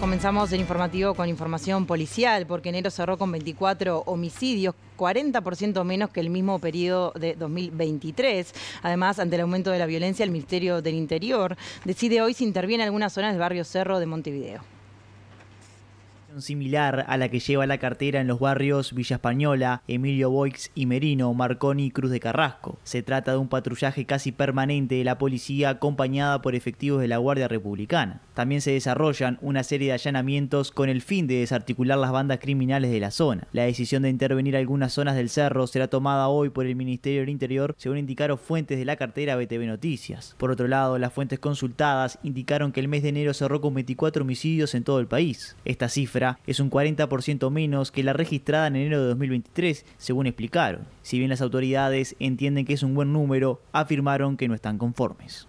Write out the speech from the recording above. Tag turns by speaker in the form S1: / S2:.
S1: Comenzamos el informativo con información policial, porque enero cerró con 24 homicidios, 40% menos que el mismo periodo de 2023. Además, ante el aumento de la violencia, el Ministerio del Interior decide hoy si interviene en algunas zonas del barrio Cerro de Montevideo
S2: similar a la que lleva la cartera en los barrios Villa Española, Emilio Boix y Merino, Marconi y Cruz de Carrasco. Se trata de un patrullaje casi permanente de la policía acompañada por efectivos de la Guardia Republicana. También se desarrollan una serie de allanamientos con el fin de desarticular las bandas criminales de la zona. La decisión de intervenir algunas zonas del cerro será tomada hoy por el Ministerio del Interior, según indicaron fuentes de la cartera BTV Noticias. Por otro lado, las fuentes consultadas indicaron que el mes de enero cerró con 24 homicidios en todo el país. Esta cifra es un 40% menos que la registrada en enero de 2023, según explicaron. Si bien las autoridades entienden que es un buen número, afirmaron que no están conformes.